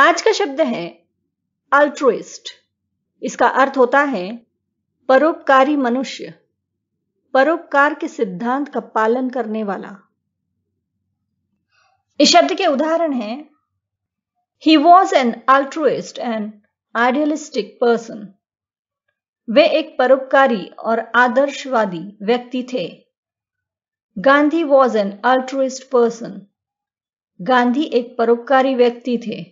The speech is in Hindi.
आज का शब्द है अल्ट्रोइस्ट इसका अर्थ होता है परोपकारी मनुष्य परोपकार के सिद्धांत का पालन करने वाला इस शब्द के उदाहरण है he was an altruist and idealistic person वे एक परोपकारी और आदर्शवादी व्यक्ति थे Gandhi was an altruist person Gandhi एक परोपकारी व्यक्ति थे